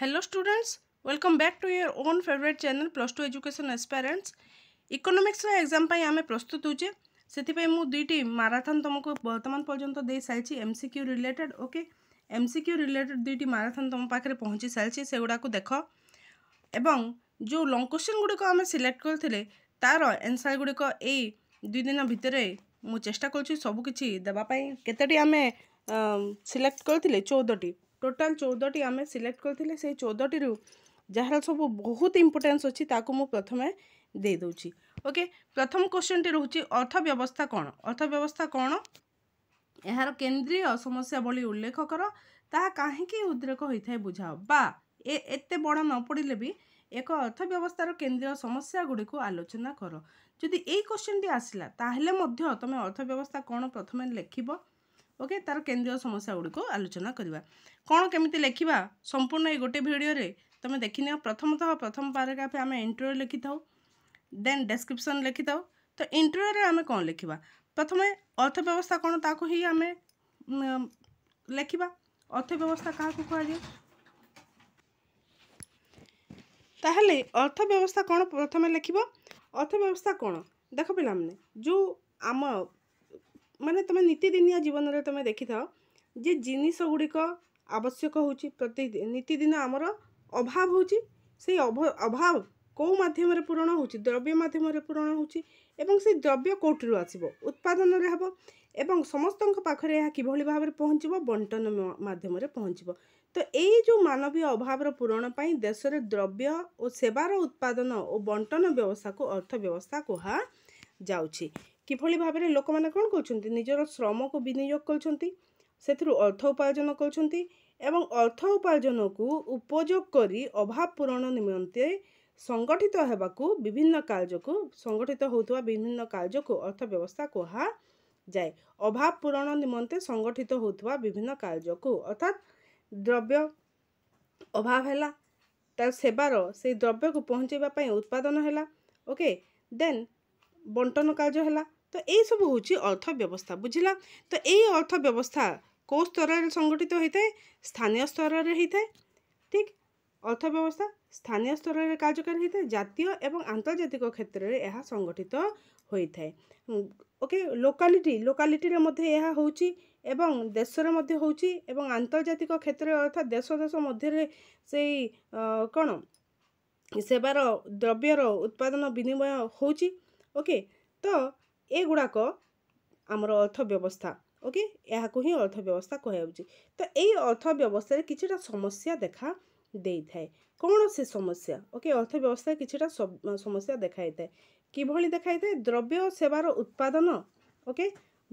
Hello students, welcome back to your own favorite channel Plus 2 Education Aspirants. ইকোনোমিক্সর exam পাই আমি প্রস্তুত হচ্ছে সেপাই মু দুইটি মারাথন তোমাকে বর্তমান পর্যন্ত দিয়ে সারিছি MCQ related okay MCQ related দুইটি মারাথন তোম পাখে পৌঁছি সারিছি সেগুড়া দেখ এবং যে লং কোশ্চেন গুড়ি আমি সিলেক্ট করে তার এনসার গুড়ি এই দুই দিন ভিতরে মু চেষ্টা করছি সবুকিছি দেওয়া কেতোটি আমি সিলেক্ট করে চৌদটি ଟୋଟାଲ ଚଉଦଟି ଆମେ ସିଲେକ୍ଟ କରିଥିଲେ ସେଇ ଚଉଦଟିରୁ ଯାହାର ସବୁ ବହୁତ ଇମ୍ପୋର୍ଟାନ୍ସ ଅଛି ତାକୁ ମୁଁ ପ୍ରଥମେ ଦେଇଦେଉଛି ଓକେ ପ୍ରଥମ କ୍ୱେଶ୍ଚନଟି ରହୁଛି ଅର୍ଥ ବ୍ୟବସ୍ଥା କ'ଣ ଅର୍ଥ ବ୍ୟବସ୍ଥା କ'ଣ ଏହାର କେନ୍ଦ୍ରୀୟ ସମସ୍ୟା ଭଳି ଉଲ୍ଲେଖ କର ତାହା କାହିଁକି ଉଦ୍ରେକ ହୋଇଥାଏ ବୁଝାଅ ବା ଏ ଏତେ ବଡ଼ ନ ପଡ଼ିଲେ ବି ଏକ ଅର୍ଥ ବ୍ୟବସ୍ଥାର କେନ୍ଦ୍ରୀୟ ସମସ୍ୟା ଗୁଡ଼ିକୁ ଆଲୋଚନା କର ଯଦି ଏଇ କ୍ୱେଶ୍ଚନଟି ଆସିଲା ତାହେଲେ ମଧ୍ୟ ତୁମେ ଅର୍ଥ ବ୍ୟବସ୍ଥା କ'ଣ ପ୍ରଥମେ ଲେଖିବ ଓକେ ତା'ର କେନ୍ଦ୍ରୀୟ ସମସ୍ୟା ଗୁଡ଼ିକୁ ଆଲୋଚନା କରିବା କ'ଣ କେମିତି ଲେଖିବା ସମ୍ପୂର୍ଣ୍ଣ ଏଇ ଗୋଟେ ଭିଡ଼ିଓରେ ତୁମେ ଦେଖିନିଅ ପ୍ରଥମତଃ ପ୍ରଥମ ପାରାଗ୍ରାଫ୍ ଆମେ ଇଣ୍ଟ୍ରୋ ଲେଖିଥାଉ ଦେନ୍ ଡେସ୍କ୍ରିପ୍ସନ୍ ଲେଖିଥାଉ ତ ଇଣ୍ଟ୍ରୋରେ ଆମେ କ'ଣ ଲେଖିବା ପ୍ରଥମେ ଅର୍ଥ ବ୍ୟବସ୍ଥା କ'ଣ ତାକୁ ହିଁ ଆମେ ଲେଖିବା ଅର୍ଥ ବ୍ୟବସ୍ଥା କାହାକୁ କୁହାଯାଏ ତାହେଲେ ଅର୍ଥ ବ୍ୟବସ୍ଥା କ'ଣ ପ୍ରଥମେ ଲେଖିବ ଅର୍ଥ ବ୍ୟବସ୍ଥା କ'ଣ ଦେଖ ପିଲାମାନେ ଯେଉଁ ଆମ ମାନେ ତୁମେ ନୀତିଦିନିଆ ଜୀବନରେ ତୁମେ ଦେଖିଥାଅ ଯେ ଜିନିଷ ଗୁଡ଼ିକ ଆବଶ୍ୟକ ହେଉଛି ପ୍ରତି ନୀତିଦିନ ଆମର ଅଭାବ ହେଉଛି ସେଇ ଅଭାବ କେଉଁ ମାଧ୍ୟମରେ ପୂରଣ ହେଉଛି ଦ୍ରବ୍ୟ ମାଧ୍ୟମରେ ପୂରଣ ହେଉଛି ଏବଂ ସେ ଦ୍ରବ୍ୟ କେଉଁଠିରୁ ଆସିବ ଉତ୍ପାଦନରେ ହେବ ଏବଂ ସମସ୍ତଙ୍କ ପାଖରେ ଏହା କିଭଳି ଭାବରେ ପହଞ୍ଚିବ ବଣ୍ଟନ ମାଧ୍ୟମରେ ପହଞ୍ଚିବ ତ ଏଇ ଯେଉଁ ମାନବୀୟ ଅଭାବର ପୂରଣ ପାଇଁ ଦେଶରେ ଦ୍ରବ୍ୟ ଓ ସେବାର ଉତ୍ପାଦନ ଓ ବଣ୍ଟନ ବ୍ୟବସ୍ଥାକୁ ଅର୍ଥ ବ୍ୟବସ୍ଥା କୁହାଯାଉଛି কিভাবে ভাবে লোক মানে কম করছেন নিজের শ্রমক বিনিয়োগ করছেন ସେଥିରୁ ଅର୍ଥ ଉପାର୍ଜନ କରୁଛନ୍ତି ଏବଂ ଅର୍ଥ ଉପାର୍ଜନକୁ ଉପଯୋଗ କରି ଅଭାବ ପୂରଣ ନିମନ୍ତେ ସଂଗଠିତ ହେବାକୁ ବିଭିନ୍ନ କାର୍ଯ୍ୟକୁ ସଂଗଠିତ ହେଉଥିବା ବିଭିନ୍ନ କାର୍ଯ୍ୟକୁ ଅର୍ଥ ବ୍ୟବସ୍ଥା କୁହାଯାଏ ଅଭାବ ପୂରଣ ନିମନ୍ତେ ସଂଗଠିତ ହେଉଥିବା ବିଭିନ୍ନ କାର୍ଯ୍ୟକୁ ଅର୍ଥାତ୍ ଦ୍ରବ୍ୟ ଅଭାବ ହେଲା ତା'ର ସେବାର ସେଇ ଦ୍ରବ୍ୟକୁ ପହଞ୍ଚାଇବା ପାଇଁ ଉତ୍ପାଦନ ହେଲା ଓକେ ଦେନ୍ ବଣ୍ଟନ କାର୍ଯ୍ୟ ହେଲା ତ ଏଇସବୁ ହେଉଛି ଅର୍ଥ ବ୍ୟବସ୍ଥା ବୁଝିଲା ତ ଏଇ ଅର୍ଥ ବ୍ୟବସ୍ଥା କେଉଁ ସ୍ତରରେ ସଂଗଠିତ ହୋଇଥାଏ ସ୍ଥାନୀୟ ସ୍ତରରେ ହୋଇଥାଏ ଠିକ୍ ଅର୍ଥ ବ୍ୟବସ୍ଥା ସ୍ଥାନୀୟ ସ୍ତରରେ କାର୍ଯ୍ୟକାରୀ ହୋଇଥାଏ ଜାତୀୟ ଏବଂ ଆନ୍ତର୍ଜାତିକ କ୍ଷେତ୍ରରେ ଏହା ସଂଗଠିତ ହୋଇଥାଏ ଓକେ ଲୋକାଲିଟି ଲୋକାଲିଟିରେ ମଧ୍ୟ ଏହା ହେଉଛି ଏବଂ ଦେଶରେ ମଧ୍ୟ ହେଉଛି ଏବଂ ଆନ୍ତର୍ଜାତିକ କ୍ଷେତ୍ରରେ ଅର୍ଥାତ୍ ଦେଶ ଦେଶ ମଧ୍ୟରେ ସେଇ କ'ଣ ସେବାର ଦ୍ରବ୍ୟର ଉତ୍ପାଦନ ବିନିମୟ ହେଉଛି ଓକେ ତ ଏଗୁଡ଼ାକ ଆମର ଅର୍ଥ ବ୍ୟବସ୍ଥା ଓକେ ଏହାକୁ ହିଁ ଅର୍ଥ ବ୍ୟବସ୍ଥା କୁହାଯାଉଛି ତ ଏଇ ଅର୍ଥ ବ୍ୟବସ୍ଥାରେ କିଛିଟା ସମସ୍ୟା ଦେଖା ଦେଇଥାଏ କ'ଣ ସେ ସମସ୍ୟା ଓକେ ଅର୍ଥ ବ୍ୟବସ୍ଥାରେ କିଛିଟା ସମସ୍ୟା ଦେଖାଯାଇଥାଏ କିଭଳି ଦେଖାଯାଇଥାଏ ଦ୍ରବ୍ୟ ଓ ସେବାର ଉତ୍ପାଦନ ଓକେ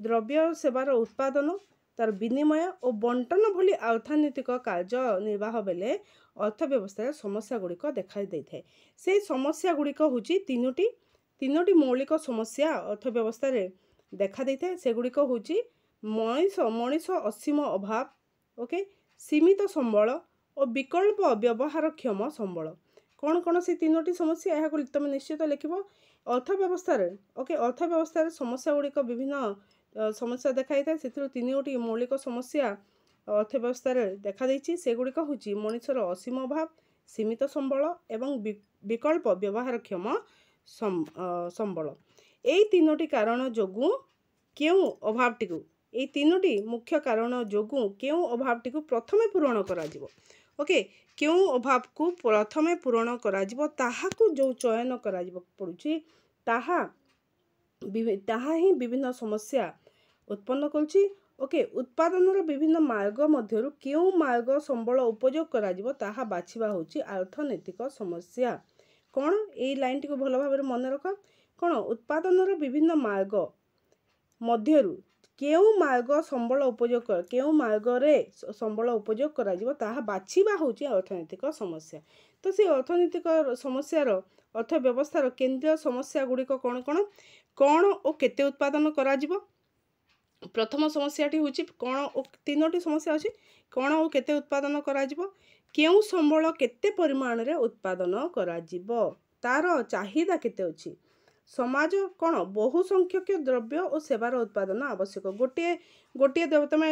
ଦ୍ରବ୍ୟ ଓ ସେବାର ଉତ୍ପାଦନ ତାର ବିନିମୟ ଓ ବଣ୍ଟନ ଭଳି ଅର୍ଥନୈତିକ କାର୍ଯ୍ୟ ନିର୍ବାହ ବେଲେ ଅର୍ଥ ବ୍ୟବସ୍ଥାରେ ସମସ୍ୟା ଗୁଡ଼ିକ ଦେଖାଦେଇଥାଏ ସେହି ସମସ୍ୟା ଗୁଡ଼ିକ ହେଉଛି ତିନୋଟି ତିନୋଟି ମୌଳିକ ସମସ୍ୟା ଅର୍ଥ ଅର୍ଥବ୍ୟବସ୍ଥାରେ ଦେଖାଦେଇଥାଏ ସେଗୁଡ଼ିକ ହେଉଛି ମଣିଷ ମଣିଷ ଅସୀମ ଅଭାବ ଓକେ ସୀମିତ ସମ୍ବଳ ଓ ବିକଳ୍ପ ବ୍ୟବହାରକ୍ଷମ ସମ୍ବଳ କ'ଣ କ'ଣ ସେ ତିନୋଟି ସମସ୍ୟା ଏହାକୁ ତୁମେ ନିଶ୍ଚିତ ଲେଖିବ ଅର୍ଥ ବ୍ୟବସ୍ଥାରେ ଓକେ ଅର୍ଥ ବ୍ୟବସ୍ଥାରେ ସମସ୍ୟା ଗୁଡ଼ିକ ବିଭିନ୍ନ ସମସ୍ୟା ଦେଖାଯାଇଥାଏ ସେଥିରୁ ତିନୋଟି ମୌଳିକ ସମସ୍ୟା ଅର୍ଥ ବ୍ୟବସ୍ଥାରେ ଦେଖାଦେଇଛି ସେଗୁଡ଼ିକ ହେଉଛି ମଣିଷର ଅସୀମ ଅଭାବ ସୀମିତ ସମ୍ବଳ ଏବଂ ବିକଳ୍ପ ବ୍ୟବହାରକ୍ଷମ ସମ୍ବଳ ଏଇ ତିନୋଟି କାରଣ ଯୋଗୁଁ କେଉଁ ଅଭାବଟିକୁ ଏଇ ତିନୋଟି ମୁଖ୍ୟ କାରଣ ଯୋଗୁଁ କେଉଁ ଅଭାବଟିକୁ ପ୍ରଥମେ ପୂରଣ କରାଯିବ ଓକେ କେଉଁ ଅଭାବକୁ ପ୍ରଥମେ ପୂରଣ କରାଯିବ ତାହାକୁ ଯେଉଁ ଚୟନ କରାଯିବାକୁ ପଡ଼ୁଛି ତାହା ତାହା ହିଁ ବିଭିନ୍ନ ସମସ୍ୟା ଉତ୍ପନ୍ନ କରୁଛି ଓକେ ଉତ୍ପାଦନର ବିଭିନ୍ନ ମାର୍ଗ ମଧ୍ୟରୁ କେଉଁ ମାର୍ଗ ସମ୍ବଳ ଉପଯୋଗ କରାଯିବ ତାହା ବାଛିବା ହେଉଛି ଅର୍ଥନୈତିକ ସମସ୍ୟା କ'ଣ ଏଇ ଲାଇନ୍ଟିକୁ ଭଲ ଭାବରେ ମନେ ରଖ କ'ଣ ଉତ୍ପାଦନର ବିଭିନ୍ନ ମାର୍ଗ ମଧ୍ୟରୁ କେଉଁ ମାର୍ଗ ସମ୍ବଳ ଉପଯୋଗ କେଉଁ ମାର୍ଗରେ ସମ୍ବଳ ଉପଯୋଗ କରାଯିବ ତାହା ବାଛିବା ହେଉଛି ଅର୍ଥନୈତିକ ସମସ୍ୟା ତ ସେ ଅର୍ଥନୈତିକ ସମସ୍ୟାର ଅର୍ଥ ବ୍ୟବସ୍ଥାର କେନ୍ଦ୍ରୀୟ ସମସ୍ୟା ଗୁଡ଼ିକ କ'ଣ କ'ଣ କ'ଣ ଓ କେତେ ଉତ୍ପାଦନ କରାଯିବ ପ୍ରଥମ ସମସ୍ୟାଟି ହେଉଛି କ'ଣ ଓ ତିନୋଟି ସମସ୍ୟା ଅଛି କ'ଣ ଓ କେତେ ଉତ୍ପାଦନ କରାଯିବ କେଉଁ ସମ୍ବଳ କେତେ ପରିମାଣରେ ଉତ୍ପାଦନ କରାଯିବ ତା'ର ଚାହିଦା କେତେ ଅଛି ସମାଜ କ'ଣ ବହୁ ସଂଖ୍ୟକ ଦ୍ରବ୍ୟ ଓ ସେବାର ଉତ୍ପାଦନ ଆବଶ୍ୟକ ଗୋଟିଏ ଗୋଟିଏ ଦେବ ତୁମେ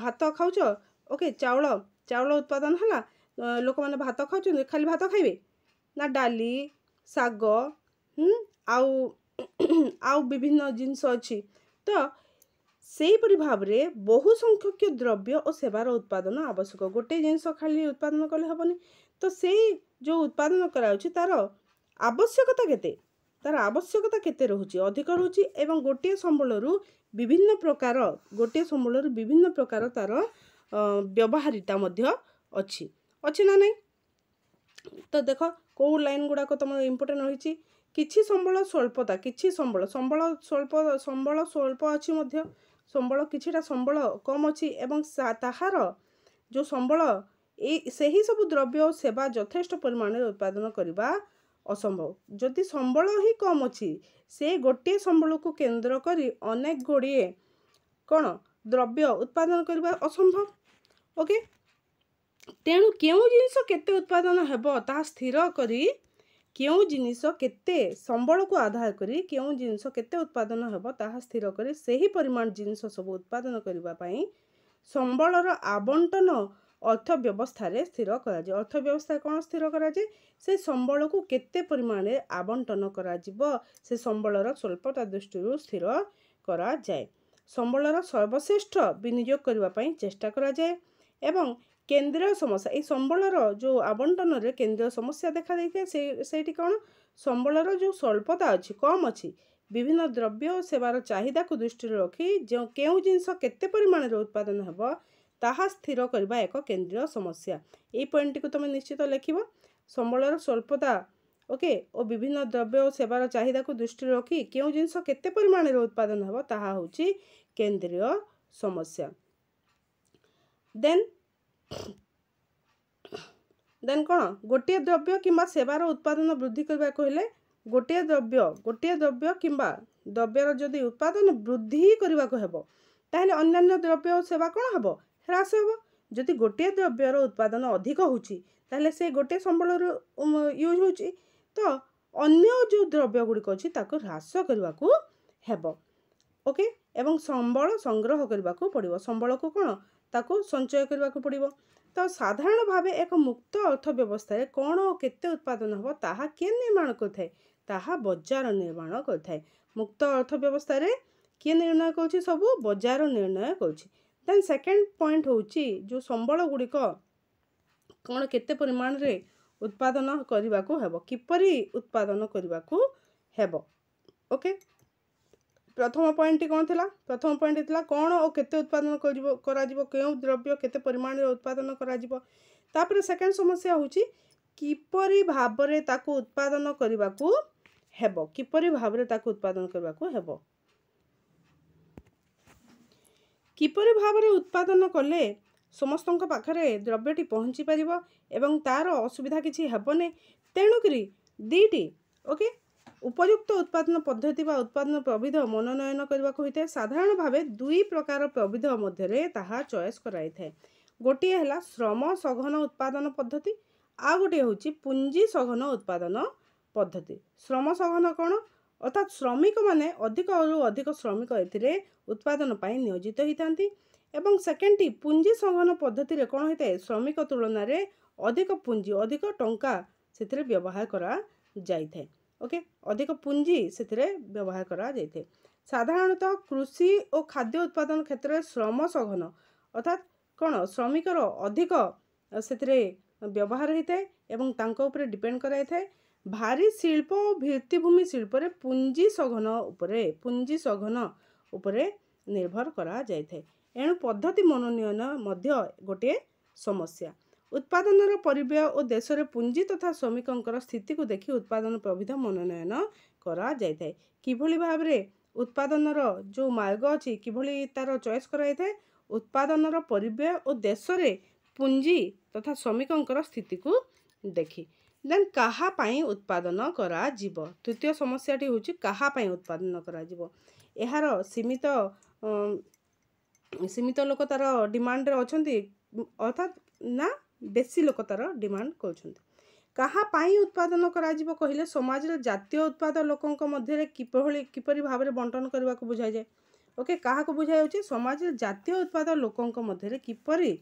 ଭାତ ଖାଉଛ ଓକେ ଚାଉଳ ଚାଉଳ ଉତ୍ପାଦନ ହେଲା ଲୋକମାନେ ଭାତ ଖାଉଛନ୍ତି ଖାଲି ଭାତ ଖାଇବେ ନା ଡାଲି ଶାଗ ଆଉ ଆଉ ବିଭିନ୍ନ ଜିନିଷ ଅଛି ତ ସେହିପରି ଭାବରେ ବହୁ ସଂଖ୍ୟକ ଦ୍ରବ୍ୟ ଓ ସେବାର ଉତ୍ପାଦନ ଆବଶ୍ୟକ ଗୋଟିଏ ଜିନିଷ ଖାଲି ଉତ୍ପାଦନ କଲେ ହେବନି ତ ସେଇ ଯେଉଁ ଉତ୍ପାଦନ କରାଯାଉଛି ତା'ର ଆବଶ୍ୟକତା କେତେ ତା'ର ଆବଶ୍ୟକତା କେତେ ରହୁଛି ଅଧିକ ରହୁଛି ଏବଂ ଗୋଟିଏ ସମ୍ବଳରୁ ବିଭିନ୍ନ ପ୍ରକାର ଗୋଟିଏ ସମ୍ବଳରୁ ବିଭିନ୍ନ ପ୍ରକାର ତା'ର ବ୍ୟବହାରିତା ମଧ୍ୟ ଅଛି ଅଛି ନା ନାହିଁ ତ ଦେଖ କେଉଁ ଲାଇନ୍ ଗୁଡ଼ାକ ତୁମର ଇମ୍ପୋର୍ଟାଣ୍ଟ ରହିଛି କିଛି ସମ୍ବଳ ସ୍ୱଳ୍ପତା କିଛି ସମ୍ବଳ ସମ୍ବଳ ସ୍ୱଳ୍ପ ସମ୍ବଳ ସ୍ୱଳ୍ପ ଅଛି ମଧ୍ୟ ସମ୍ବଳ କିଛିଟା ସମ୍ବଳ କମ୍ ଅଛି ଏବଂ ତାହାର ଯେଉଁ ସମ୍ବଳ ଏଇ ସେହି ସବୁ ଦ୍ରବ୍ୟ ଓ ସେବା ଯଥେଷ୍ଟ ପରିମାଣରେ ଉତ୍ପାଦନ କରିବା ଅସମ୍ଭବ ଯଦି ସମ୍ବଳ ହିଁ କମ୍ ଅଛି ସେ ଗୋଟିଏ ସମ୍ବଳକୁ କେନ୍ଦ୍ର କରି ଅନେକ ଗୁଡ଼ିଏ କ'ଣ ଦ୍ରବ୍ୟ ଉତ୍ପାଦନ କରିବା ଅସମ୍ଭବ ଓକେ ତେଣୁ କେଉଁ ଜିନିଷ କେତେ ଉତ୍ପାଦନ ହେବ ତାହା ସ୍ଥିର କରି କେଉଁ ଜିନିଷ କେତେ ସମ୍ବଳକୁ ଆଧାର କରି କେଉଁ ଜିନିଷ କେତେ ଉତ୍ପାଦନ ହେବ ତାହା ସ୍ଥିର କରି ସେହି ପରିମାଣ ଜିନିଷ ସବୁ ଉତ୍ପାଦନ କରିବା ପାଇଁ ସମ୍ବଳର ଆବଣ୍ଟନ ଅର୍ଥ ବ୍ୟବସ୍ଥାରେ ସ୍ଥିର କରାଯାଏ ଅର୍ଥ ବ୍ୟବସ୍ଥା କ'ଣ ସ୍ଥିର କରାଯାଏ ସେ ସମ୍ବଳକୁ କେତେ ପରିମାଣରେ ଆବଣ୍ଟନ କରାଯିବ ସେ ସମ୍ବଳର ସ୍ୱଳ୍ପତା ଦୃଷ୍ଟିରୁ ସ୍ଥିର କରାଯାଏ ସମ୍ବଳର ସର୍ବଶ୍ରେଷ୍ଠ ବିନିଯୋଗ କରିବା ପାଇଁ ଚେଷ୍ଟା କରାଯାଏ ଏବଂ କେନ୍ଦ୍ରୀୟ ସମସ୍ୟା ଏଇ ସମ୍ବଳର ଯେଉଁ ଆବଣ୍ଟନରେ କେନ୍ଦ୍ରୀୟ ସମସ୍ୟା ଦେଖାଦେଇଥାଏ ସେ ସେଇଠି କ'ଣ ସମ୍ବଳର ଯେଉଁ ସ୍ୱଳ୍ପତା ଅଛି କମ୍ ଅଛି ବିଭିନ୍ନ ଦ୍ରବ୍ୟ ଓ ସେବାର ଚାହିଦାକୁ ଦୃଷ୍ଟିରେ ରଖି ଯେଉଁ କେଉଁ ଜିନିଷ କେତେ ପରିମାଣରେ ଉତ୍ପାଦନ ହେବ ତାହା ସ୍ଥିର କରିବା ଏକ କେନ୍ଦ୍ରୀୟ ସମସ୍ୟା ଏଇ ପଏଣ୍ଟଟିକୁ ତୁମେ ନିଶ୍ଚିତ ଲେଖିବ ସମ୍ବଳର ସ୍ୱଳ୍ପତା ଓକେ ଓ ବିଭିନ୍ନ ଦ୍ରବ୍ୟ ଓ ସେବାର ଚାହିଦାକୁ ଦୃଷ୍ଟିରେ ରଖି କେଉଁ ଜିନିଷ କେତେ ପରିମାଣରେ ଉତ୍ପାଦନ ହେବ ତାହା ହେଉଛି କେନ୍ଦ୍ରୀୟ ସମସ୍ୟା ଦେନ୍ ଦେନ୍ କ'ଣ ଗୋଟିଏ ଦ୍ରବ୍ୟ କିମ୍ବା ସେବାର ଉତ୍ପାଦନ ବୃଦ୍ଧି କରିବାକୁ ହେଲେ ଗୋଟିଏ ଦ୍ରବ୍ୟ ଗୋଟିଏ ଦ୍ରବ୍ୟ କିମ୍ବା ଦ୍ରବ୍ୟର ଯଦି ଉତ୍ପାଦନ ବୃଦ୍ଧି କରିବାକୁ ହେବ ତାହେଲେ ଅନ୍ୟାନ୍ୟ ଦ୍ରବ୍ୟ ଓ ସେବା କ'ଣ ହେବ ହ୍ରାସ ହେବ ଯଦି ଗୋଟିଏ ଦ୍ରବ୍ୟର ଉତ୍ପାଦନ ଅଧିକ ହେଉଛି ତାହେଲେ ସେ ଗୋଟିଏ ସମ୍ବଳରୁ ୟୁଜ୍ ହେଉଛି ତ ଅନ୍ୟ ଯେଉଁ ଦ୍ରବ୍ୟ ଗୁଡ଼ିକ ଅଛି ତାକୁ ହ୍ରାସ କରିବାକୁ ହେବ ଓକେ ଏବଂ ସମ୍ବଳ ସଂଗ୍ରହ କରିବାକୁ ପଡ଼ିବ ସମ୍ବଳକୁ କ'ଣ ତାକୁ ସଞ୍ଚୟ କରିବାକୁ ପଡ଼ିବ ତ ସାଧାରଣ ଭାବେ ଏକ ମୁକ୍ତ ଅର୍ଥବ୍ୟବସ୍ଥାରେ କ'ଣ ଓ କେତେ ଉତ୍ପାଦନ ହେବ ତାହା କିଏ ନିର୍ମାଣ କରିଥାଏ ତାହା ବଜାର ନିର୍ମାଣ କରିଥାଏ ମୁକ୍ତ ଅର୍ଥବ୍ୟବସ୍ଥାରେ କିଏ ନିର୍ଣ୍ଣୟ କରୁଛି ସବୁ ବଜାର ନିର୍ଣ୍ଣୟ କରୁଛି ଦେନ୍ ସେକେଣ୍ଡ ପଏଣ୍ଟ ହେଉଛି ଯେଉଁ ସମ୍ବଳ ଗୁଡ଼ିକ କ'ଣ କେତେ ପରିମାଣରେ ଉତ୍ପାଦନ କରିବାକୁ ହେବ କିପରି ଉତ୍ପାଦନ କରିବାକୁ ହେବ ଓକେ okay? ପ୍ରଥମ ପଏଣ୍ଟଟି କ'ଣ ଥିଲା ପ୍ରଥମ ପଏଣ୍ଟ ଥିଲା କ'ଣ ଓ କେତେ ଉତ୍ପାଦନ କରିବ କରାଯିବ କେଉଁ ଦ୍ରବ୍ୟ କେତେ ପରିମାଣରେ ଉତ୍ପାଦନ କରାଯିବ ତାପରେ ସେକେଣ୍ଡ ସମସ୍ୟା ହେଉଛି କିପରି ଭାବରେ ତାକୁ ଉତ୍ପାଦନ କରିବାକୁ ହେବ କିପରି ଭାବରେ ତାକୁ ଉତ୍ପାଦନ କରିବାକୁ ହେବ କିପରି ଭାବରେ ଉତ୍ପାଦନ କଲେ ସମସ୍ତଙ୍କ ପାଖରେ ଦ୍ରବ୍ୟଟି ପହଞ୍ଚିପାରିବ ଏବଂ ତା'ର ଅସୁବିଧା କିଛି ହେବନି ତେଣୁକରି ଦୁଇଟି ଓକେ ଉପଯୁକ୍ତ ଉତ୍ପାଦନ ପଦ୍ଧତି ବା ଉତ୍ପାଦନ ପ୍ରବିଧ ମନୋନୟନ କରିବାକୁ ହୋଇଥାଏ ସାଧାରଣ ଭାବେ ଦୁଇ ପ୍ରକାର ପ୍ରବିଧ ମଧ୍ୟରେ ତାହା ଚଏସ୍ କରାଯାଇଥାଏ ଗୋଟିଏ ହେଲା ଶ୍ରମ ସଘନ ଉତ୍ପାଦନ ପଦ୍ଧତି ଆଉ ଗୋଟିଏ ହେଉଛି ପୁଞ୍ଜି ସଘନ ଉତ୍ପାଦନ ପଦ୍ଧତି ଶ୍ରମ ସଘନ କ'ଣ ଅର୍ଥାତ୍ ଶ୍ରମିକମାନେ ଅଧିକରୁ ଅଧିକ ଶ୍ରମିକ ଏଥିରେ ଉତ୍ପାଦନ ପାଇଁ ନିୟୋଜିତ ହୋଇଥାନ୍ତି ଏବଂ ସେକେଣ୍ଡଟି ପୁଞ୍ଜି ସଘନ ପଦ୍ଧତିରେ କ'ଣ ହୋଇଥାଏ ଶ୍ରମିକ ତୁଳନାରେ ଅଧିକ ପୁଞ୍ଜି ଅଧିକ ଟଙ୍କା ସେଥିରେ ବ୍ୟବହାର କରାଯାଇଥାଏ ଓକେ ଅଧିକ ପୁଞ୍ଜି ସେଥିରେ ବ୍ୟବହାର କରାଯାଇଥାଏ ସାଧାରଣତଃ କୃଷି ଓ ଖାଦ୍ୟ ଉତ୍ପାଦନ କ୍ଷେତ୍ରରେ ଶ୍ରମ ସଘନ ଅର୍ଥାତ୍ କ'ଣ ଶ୍ରମିକର ଅଧିକ ସେଥିରେ ବ୍ୟବହାର ହୋଇଥାଏ ଏବଂ ତାଙ୍କ ଉପରେ ଡିପେଣ୍ଡ କରାଇଥାଏ ଭାରି ଶିଳ୍ପ ଓ ଭିତ୍ତିଭୂମି ଶିଳ୍ପରେ ପୁଞ୍ଜି ସଘନ ଉପରେ ପୁଞ୍ଜି ସଘନ ଉପରେ ନିର୍ଭର କରାଯାଇଥାଏ ଏଣୁ ପଦ୍ଧତି ମନୋନୟନ ମଧ୍ୟ ଗୋଟିଏ ସମସ୍ୟା ଉତ୍ପାଦନର ପରିବ୍ୟୟ ଓ ଦେଶରେ ପୁଞ୍ଜି ତଥା ଶ୍ରମିକଙ୍କର ସ୍ଥିତିକୁ ଦେଖି ଉତ୍ପାଦନ ପ୍ରବିଧ ମନୋନୟନ କରାଯାଇଥାଏ କିଭଳି ଭାବରେ ଉତ୍ପାଦନର ଯେଉଁ ମାର୍ଗ ଅଛି କିଭଳି ତା'ର ଚଏସ୍ କରାଯାଇଥାଏ ଉତ୍ପାଦନର ପରିବ୍ୟୟ ଓ ଦେଶରେ ପୁଞ୍ଜି ତଥା ଶ୍ରମିକଙ୍କର ସ୍ଥିତିକୁ ଦେଖି ଦେନ୍ କାହା ପାଇଁ ଉତ୍ପାଦନ କରାଯିବ ତୃତୀୟ ସମସ୍ୟାଟି ହେଉଛି କାହା ପାଇଁ ଉତ୍ପାଦନ କରାଯିବ ଏହାର ସୀମିତ ସୀମିତ ଲୋକ ତା'ର ଡିମାଣ୍ଡରେ ଅଛନ୍ତି ଅର୍ଥାତ୍ ନା ବେଶୀ ଲୋକ ତା'ର ଡିମାଣ୍ଡ କରୁଛନ୍ତି କାହା ପାଇଁ ଉତ୍ପାଦନ କରାଯିବ କହିଲେ ସମାଜର ଜାତୀୟ ଉତ୍ପାଦ ଲୋକଙ୍କ ମଧ୍ୟରେ କିଭଳି କିପରି ଭାବରେ ବଣ୍ଟନ କରିବାକୁ ବୁଝାଯାଏ ଓକେ କାହାକୁ ବୁଝାଯାଉଛି ସମାଜର ଜାତୀୟ ଉତ୍ପାଦ ଲୋକଙ୍କ ମଧ୍ୟରେ କିପରି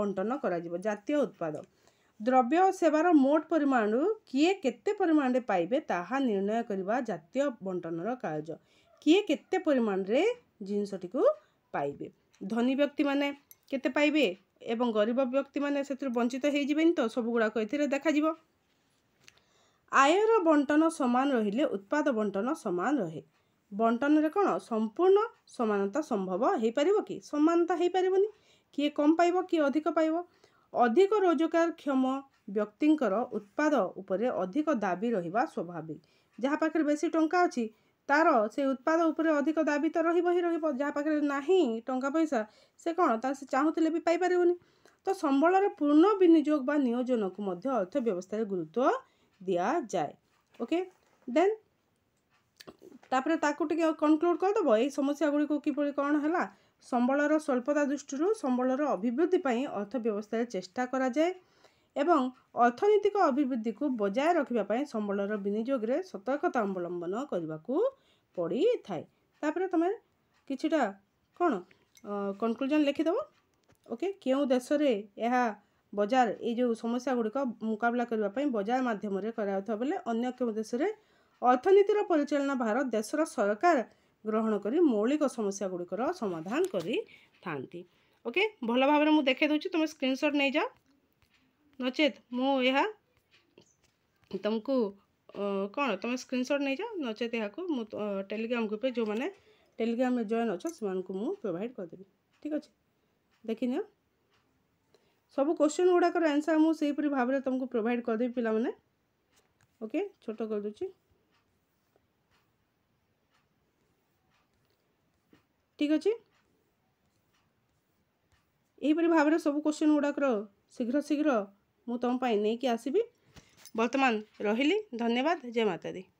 ବଣ୍ଟନ କରାଯିବ ଜାତୀୟ ଉତ୍ପାଦ ଦ୍ରବ୍ୟ ଓ ସେବାର ମୋଟ ପରିମାଣରୁ କିଏ କେତେ ପରିମାଣରେ ପାଇବେ ତାହା ନିର୍ଣ୍ଣୟ କରିବା ଜାତୀୟ ବଣ୍ଟନର କାର୍ଯ୍ୟ କିଏ କେତେ ପରିମାଣରେ ଜିନିଷଟିକୁ ପାଇବେ ଧନୀ ବ୍ୟକ୍ତିମାନେ କେତେ ପାଇବେ ଏବଂ ଗରିବ ବ୍ୟକ୍ତିମାନେ ସେଥିରୁ ବଞ୍ଚିତ ହେଇଯିବେନି ତ ସବୁଗୁଡ଼ାକ ଏଥିରେ ଦେଖାଯିବ ଆୟର ବଣ୍ଟନ ସମାନ ରହିଲେ ଉତ୍ପାଦ ବଣ୍ଟନ ସମାନ ରହେ ବଣ୍ଟନରେ କ'ଣ ସମ୍ପୂର୍ଣ୍ଣ ସମାନତା ସମ୍ଭବ ହେଇପାରିବ କି ସମାନତା ହେଇପାରିବନି କିଏ କମ୍ ପାଇବ କିଏ ଅଧିକ ପାଇବ ଅଧିକ ରୋଜଗାରକ୍ଷମ ବ୍ୟକ୍ତିଙ୍କର ଉତ୍ପାଦ ଉପରେ ଅଧିକ ଦାବି ରହିବା ସ୍ୱାଭାବିକ ଯାହା ପାଖରେ ବେଶୀ ଟଙ୍କା ଅଛି ତାର ସେ ଉତ୍ପାଦ ଉପରେ ଅଧିକ ଦାବି ତ ରହିବ ହିଁ ରହିବ ଯାହା ପାଖରେ ନାହିଁ ଟଙ୍କା ପଇସା ସେ କ'ଣ ତା ସେ ଚାହୁଁଥିଲେ ବି ପାଇପାରିବନି ତ ସମ୍ବଳର ପୂର୍ଣ୍ଣ ବିନିଯୋଗ ବା ନିୟୋଜନକୁ ମଧ୍ୟ ଅର୍ଥ ବ୍ୟବସ୍ଥାରେ ଗୁରୁତ୍ୱ ଦିଆଯାଏ ଓକେ ଦେନ୍ ତାପରେ ତାକୁ ଟିକେ କନକ୍ଲୁଡ଼ କରିଦେବ ଏଇ ସମସ୍ୟା ଗୁଡ଼ିକୁ କିଭଳି କ'ଣ ହେଲା ସମ୍ବଳର ସ୍ୱଳ୍ପତା ଦୃଷ୍ଟିରୁ ସମ୍ବଳର ଅଭିବୃଦ୍ଧି ପାଇଁ ଅର୍ଥ ବ୍ୟବସ୍ଥାରେ ଚେଷ୍ଟା କରାଯାଏ ଏବଂ ଅର୍ଥନୈତିକ ଅଭିବୃଦ୍ଧିକୁ ବଜାୟ ରଖିବା ପାଇଁ ସମ୍ବଳର ବିନିଯୋଗରେ ସତର୍କତା ଅବଲମ୍ବନ କରିବାକୁ ପଡ଼ିଥାଏ ତାପରେ ତୁମେ କିଛିଟା କ'ଣ କନକ୍ଲୁଜନ୍ ଲେଖିଦେବ ଓକେ କେଉଁ ଦେଶରେ ଏହା ବଜାର ଏଇ ଯେଉଁ ସମସ୍ୟା ଗୁଡ଼ିକ ମୁକାବିଲା କରିବା ପାଇଁ ବଜାର ମାଧ୍ୟମରେ କରାଯାଉଥିବା ବେଳେ ଅନ୍ୟ କେଉଁ ଦେଶରେ ଅର୍ଥନୀତିର ପରିଚାଳନା ଭାର ଦେଶର ସରକାର ଗ୍ରହଣ କରି ମୌଳିକ ସମସ୍ୟା ଗୁଡ଼ିକର ସମାଧାନ କରିଥାନ୍ତି ଓକେ ଭଲ ଭାବରେ ମୁଁ ଦେଖାଇ ଦେଉଛି ତୁମେ ସ୍କ୍ରିନଶଟ୍ ନେଇଯାଅ नचे मु तुमको कौन तुम स्क्रीनसट नहीं जाओ नचे यहाँ टेलीग्राम ग्रुप जो मैंने टेलीग्राम जेन अच्छा प्रोभाइड करदेवि ठीक अच्छे देखि सब क्वेश्चन गुड़ाक आंसर मुझे भाव में तुमको प्रोभाइड करदेवि पाने ओके छोट कर दूची ठीक अच्छे यहीपर भाव सब क्वेश्चन गुड़ाक शीघ्र शीघ्र मु तुम पर नहीं आसबि बर्तमान रही धन्यवाद जय माता दी